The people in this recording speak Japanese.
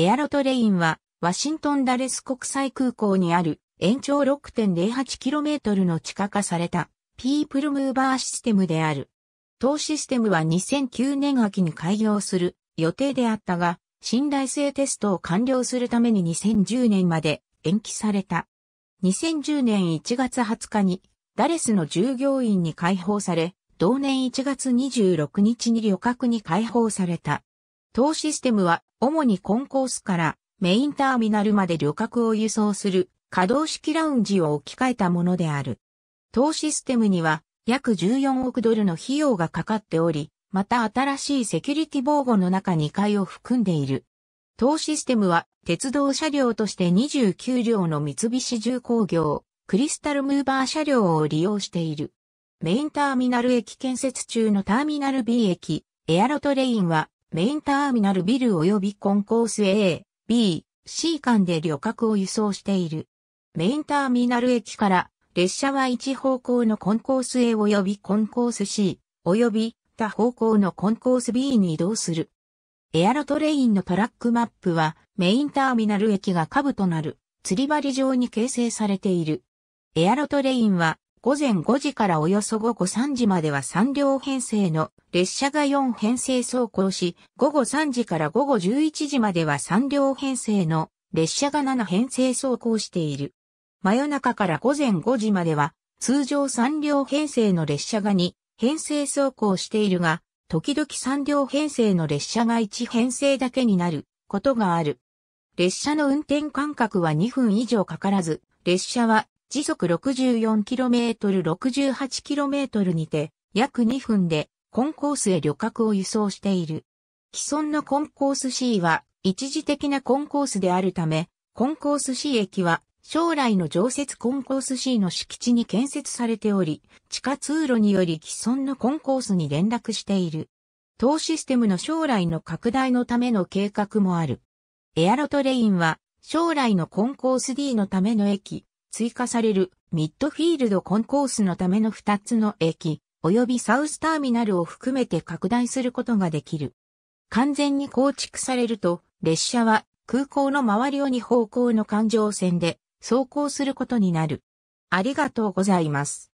エアロトレインは、ワシントンダレス国際空港にある延長 6.08km の地下化されたピープルムーバーシステムである。当システムは2009年秋に開業する予定であったが、信頼性テストを完了するために2010年まで延期された。2010年1月20日にダレスの従業員に解放され、同年1月26日に旅客に解放された。当システムは主にコンコースからメインターミナルまで旅客を輸送する可動式ラウンジを置き換えたものである。当システムには約14億ドルの費用がかかっており、また新しいセキュリティ防護の中2階を含んでいる。当システムは鉄道車両として29両の三菱重工業、クリスタルムーバー車両を利用している。メインターミナル駅建設中のターミナル B 駅、エアロトレインはメインターミナルビル及びコンコース A、B、C 間で旅客を輸送している。メインターミナル駅から列車は一方向のコンコース A 及びコンコース C 及び他方向のコンコース B に移動する。エアロトレインのトラックマップはメインターミナル駅が下部となる釣り針状に形成されている。エアロトレインは午前5時からおよそ午後3時までは3両編成の列車が4編成走行し、午後3時から午後11時までは3両編成の列車が7編成走行している。真夜中から午前5時までは通常3両編成の列車が2編成走行しているが、時々3両編成の列車が1編成だけになることがある。列車の運転間隔は2分以上かからず、列車は時速 64km68km にて、約2分でコンコースへ旅客を輸送している。既存のコンコース C は一時的なコンコースであるため、コンコース C 駅は将来の常設コンコース C の敷地に建設されており、地下通路により既存のコンコースに連絡している。当システムの将来の拡大のための計画もある。エアロトレインは将来のコンコース D のための駅、追加されるミッドフィールドコンコースのための2つの駅、及びサウスターミナルを含めて拡大することができる。完全に構築されると、列車は空港の周りを2方向の環状線で走行することになる。ありがとうございます。